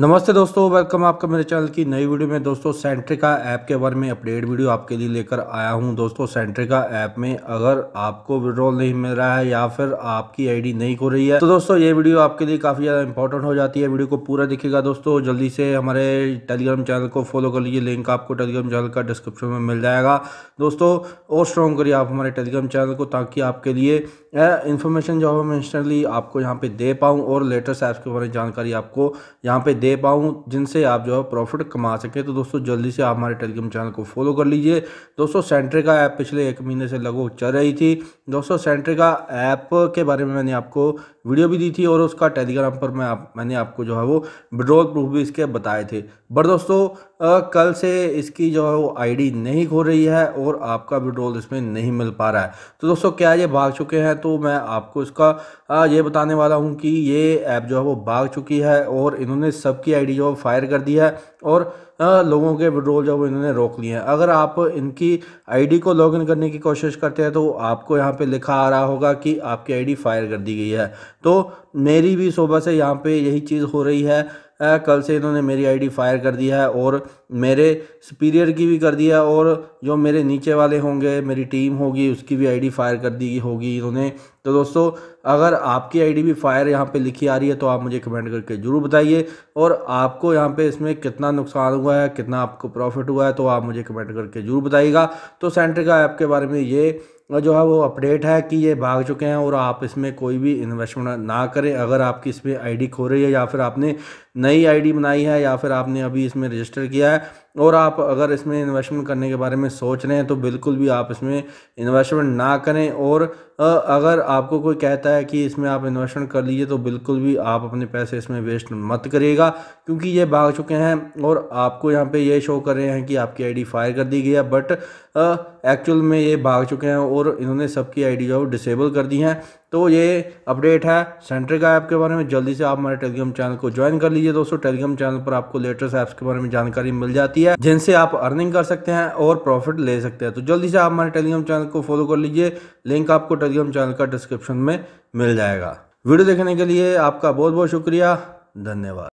नमस्ते दोस्तों वेलकम आपका मेरे चैनल की नई वीडियो में दोस्तों सेंट्रिका ऐप के बारे में अपडेट वीडियो आपके लिए लेकर आया हूं दोस्तों सेंट्रिका ऐप में अगर आपको विड्रॉल नहीं मिल रहा है या फिर आपकी आईडी नहीं हो रही है तो दोस्तों ये वीडियो आपके लिए काफ़ी ज़्यादा इंपॉर्टेंट हो जाती है वीडियो को पूरा दिखेगा दोस्तों जल्दी से हमारे टेलीग्राम चैनल को फॉलो कर लीजिए लिंक आपको टेलीग्राम चैनल का डिस्क्रिप्शन में मिल जाएगा दोस्तों और स्ट्रॉन्ग करिए आप हमारे टेलीग्राम चैनल को ताकि आपके लिए इन्फॉर्मेशन जो मैं इंस्टेंटली आपको यहाँ पे दे पाऊँ और लेटेस्ट ऐप्स के बारे में जानकारी आपको यहाँ पे दे दे पाऊँ जिनसे आप जो है प्रॉफिट कमा सकें तो दोस्तों जल्दी से आप हमारे टेलीग्राम चैनल को फॉलो कर लीजिए दोस्तों सेंट्रे का ऐप पिछले एक महीने से लगभग चल रही थी दोस्तों सेंट्रे का ऐप के बारे में मैंने आपको वीडियो भी दी थी और उसका टेलीग्राम पर मैं आप मैंने आपको जो है वो विड्रोल प्रूफ भी इसके बताए थे बट दोस्तों आ, कल से इसकी जो है वो आईडी नहीं खो रही है और आपका विड्रोल इसमें नहीं मिल पा रहा है तो दोस्तों क्या ये भाग चुके हैं तो मैं आपको इसका आ, ये बताने वाला हूँ कि ये ऐप जो है वो भाग चुकी है और इन्होंने सब सबकी आईडी जो फायर कर दी है और लोगों के विड्रोल जो इन्होंने रोक लिए हैं अगर आप इनकी आईडी को लॉगिन करने की कोशिश करते हैं तो आपको यहाँ पे लिखा आ रहा होगा कि आपकी आईडी फायर कर दी गई है तो मेरी भी सुबह से यहाँ पे यही चीज़ हो रही है कल से इन्होंने मेरी आईडी फायर कर दिया है और मेरे सुपीरियर की भी कर दिया और जो मेरे नीचे वाले होंगे मेरी टीम होगी उसकी भी आईडी फायर कर दी होगी इन्होंने तो दोस्तों अगर आपकी आईडी भी फायर यहाँ पे लिखी आ रही है तो आप मुझे कमेंट करके ज़रूर बताइए और आपको यहाँ पे इसमें कितना नुकसान हुआ है कितना आपको प्रॉफिट हुआ है तो आप मुझे कमेंट करके ज़रूर बताइएगा तो सेंट्रिका ऐप के बारे में ये जो है वो अपडेट है कि ये भाग चुके हैं और आप इसमें कोई भी इन्वेस्टमेंट ना करें अगर आपकी इसमें आईडी खो रही है या फिर आपने नई आईडी बनाई है या फिर आपने अभी इसमें रजिस्टर किया है और आप अगर इसमें इन्वेस्टमेंट करने के बारे में सोच रहे हैं तो बिल्कुल भी आप इसमें इन्वेस्टमेंट ना करें और अगर आपको कोई कहता है कि इसमें आप इन्वेस्टमेंट कर लीजिए तो बिल्कुल भी आप अपने पैसे इसमें वेस्ट मत करिएगा क्योंकि ये भाग चुके हैं और आपको यहाँ पे ये शो कर रहे हैं कि आपकी आईडी फायर कर दी गई है बट एक्चुअल में ये भाग चुके हैं और और इन्होंने सबकी आई डी जो डिसेबल कर दी हैं तो ये अपडेट है सेंटर का ऐप के बारे में जल्दी से आप हमारे टेलीग्राम चैनल को ज्वाइन कर लीजिए दोस्तों टेलीग्राम चैनल पर आपको लेटेस्ट ऐप्स के बारे में जानकारी मिल जाती है जिनसे आप अर्निंग कर सकते हैं और प्रॉफिट ले सकते हैं तो जल्दी से आप हमारे टेलीग्राम चैनल को फॉलो कर लीजिए लिंक आपको टेलीग्राम चैनल का डिस्क्रिप्शन में मिल जाएगा वीडियो देखने के लिए आपका बहुत बहुत शुक्रिया धन्यवाद